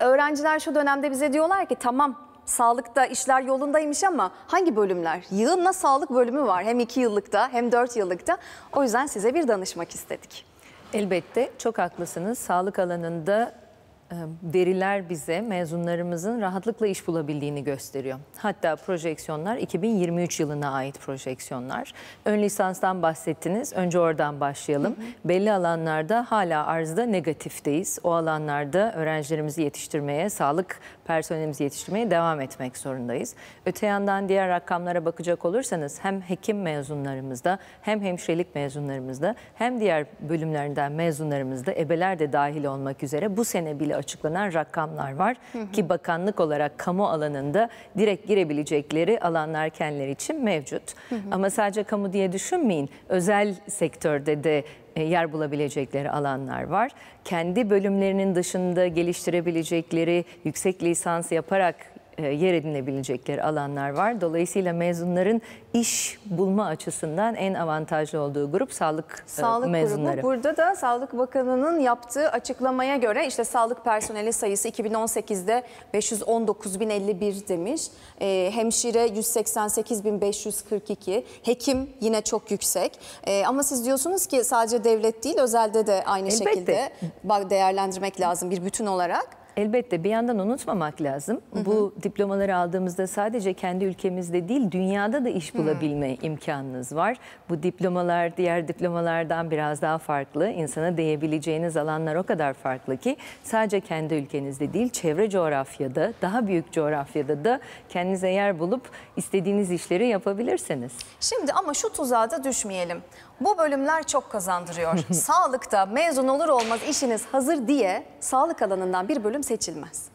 öğrenciler şu dönemde bize diyorlar ki tamam sağlıkta işler yolundaymış ama hangi bölümler? Yığınla sağlık bölümü var hem 2 yıllıkta hem 4 yıllıkta. O yüzden size bir danışmak istedik. Elbette çok haklısınız. Sağlık alanında veriler bize mezunlarımızın rahatlıkla iş bulabildiğini gösteriyor. Hatta projeksiyonlar 2023 yılına ait projeksiyonlar. Ön lisanstan bahsettiniz. Önce oradan başlayalım. Hı hı. Belli alanlarda hala arzda negatifteyiz. O alanlarda öğrencilerimizi yetiştirmeye, sağlık personelimizi yetiştirmeye devam etmek zorundayız. Öte yandan diğer rakamlara bakacak olursanız hem hekim mezunlarımızda hem hemşirelik mezunlarımızda hem diğer bölümlerinden mezunlarımızda ebeler de dahil olmak üzere bu sene bile açıklanan rakamlar var. Hı hı. Ki bakanlık olarak kamu alanında direkt girebilecekleri alanlar kendileri için mevcut. Hı hı. Ama sadece kamu diye düşünmeyin. Özel sektörde de e, yer bulabilecekleri alanlar var. Kendi bölümlerinin dışında geliştirebilecekleri, yüksek lisans yaparak e, yer edinebilecekleri alanlar var. Dolayısıyla mezunların iş bulma açısından en avantajlı olduğu grup sağlık, e, sağlık mezunları. Grubu. Burada da Sağlık Bakanı'nın yaptığı açıklamaya göre işte sağlık personeli sayısı 2018'de 519.051 demiş. E, hemşire 188.542, hekim yine çok yüksek. ama siz diyorsunuz ki sadece devlet değil özelde de aynı Elbette. şekilde değerlendirmek lazım bir bütün olarak elbette bir yandan unutmamak lazım. Hı hı. Bu diplomaları aldığımızda sadece kendi ülkemizde değil dünyada da iş bulabilme hı. imkanınız var. Bu diplomalar diğer diplomalardan biraz daha farklı. İnsana değebileceğiniz alanlar o kadar farklı ki sadece kendi ülkenizde değil çevre coğrafyada daha büyük coğrafyada da kendinize yer bulup istediğiniz işleri yapabilirsiniz. Şimdi ama şu tuzağa da düşmeyelim. Bu bölümler çok kazandırıyor. Sağlıkta mezun olur olmaz işiniz hazır diye sağlık alanından bir bölüm seçilmez.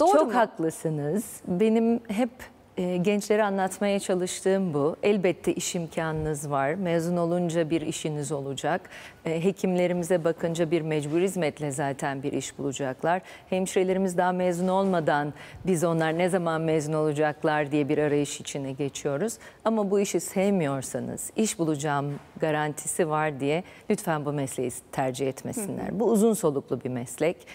Doğru Çok mu? haklısınız. Benim hep e, gençlere anlatmaya çalıştığım bu. Elbette iş imkanınız var. Mezun olunca bir işiniz olacak. E, hekimlerimize bakınca bir mecbur hizmetle zaten bir iş bulacaklar. Hemşirelerimiz daha mezun olmadan biz onlar ne zaman mezun olacaklar diye bir arayış içine geçiyoruz. Ama bu işi sevmiyorsanız, iş bulacağım garantisi var diye lütfen bu mesleği tercih etmesinler. Hı. Bu uzun soluklu bir meslek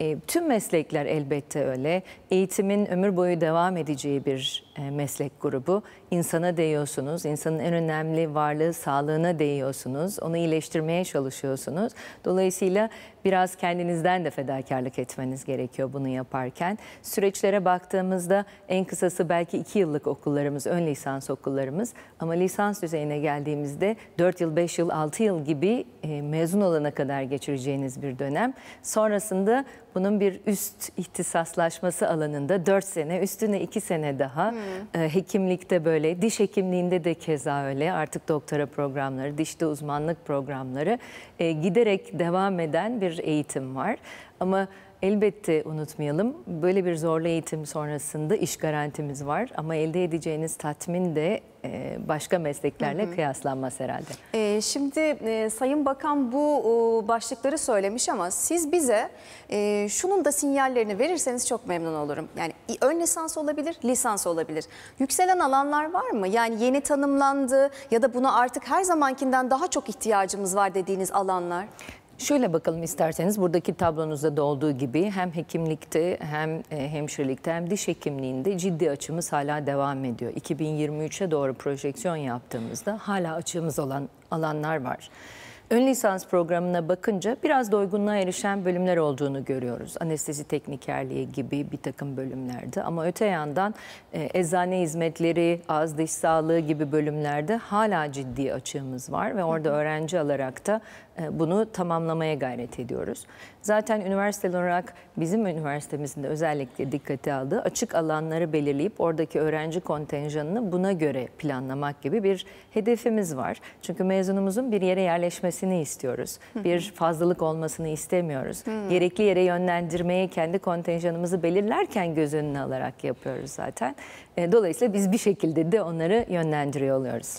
e, tüm meslekler elbette öyle. Eğitimin ömür boyu devam edeceği bir e, meslek grubu. İnsana değiyorsunuz, insanın en önemli varlığı sağlığına değiyorsunuz, onu iyileştirmeye çalışıyorsunuz. Dolayısıyla biraz kendinizden de fedakarlık etmeniz gerekiyor bunu yaparken. Süreçlere baktığımızda en kısası belki 2 yıllık okullarımız, ön lisans okullarımız ama lisans düzeyine geldiğimizde 4 yıl, 5 yıl, 6 yıl gibi e, mezun olana kadar geçireceğiniz bir dönem. Sonrasında bunun bir üst ihtisaslaşması alanında 4 sene, üstüne 2 sene daha... Hmm e, hekimlikte böyle, diş hekimliğinde de keza öyle. Artık doktora programları, dişte uzmanlık programları e, giderek devam eden bir eğitim var. Ama Elbette unutmayalım. Böyle bir zorlu eğitim sonrasında iş garantimiz var ama elde edeceğiniz tatmin de e, başka mesleklerle hı hı. kıyaslanmaz herhalde. E, şimdi e, Sayın Bakan bu e, başlıkları söylemiş ama siz bize e, şunun da sinyallerini verirseniz çok memnun olurum. Yani ön lisans olabilir, lisans olabilir. Yükselen alanlar var mı? Yani yeni tanımlandı ya da buna artık her zamankinden daha çok ihtiyacımız var dediğiniz alanlar? Şöyle bakalım isterseniz buradaki tablonuzda da olduğu gibi hem hekimlikte hem e, hemşirelikte hem diş hekimliğinde ciddi açımız hala devam ediyor. 2023'e doğru projeksiyon yaptığımızda hala açığımız olan alanlar var ön lisans programına bakınca biraz doygunluğa erişen bölümler olduğunu görüyoruz. Anestezi teknikerliği gibi bir takım bölümlerde ama öte yandan e, eczane hizmetleri, ağız diş sağlığı gibi bölümlerde hala ciddi açığımız var ve orada öğrenci alarak da e, bunu tamamlamaya gayret ediyoruz. Zaten üniversite olarak bizim üniversitemizin de özellikle dikkate aldığı açık alanları belirleyip oradaki öğrenci kontenjanını buna göre planlamak gibi bir hedefimiz var. Çünkü mezunumuzun bir yere yerleşmesi verilmesini istiyoruz. Bir fazlalık olmasını istemiyoruz. Gerekli yere yönlendirmeyi kendi kontenjanımızı belirlerken göz önüne alarak yapıyoruz zaten. E, dolayısıyla biz bir şekilde de onları yönlendiriyor oluyoruz.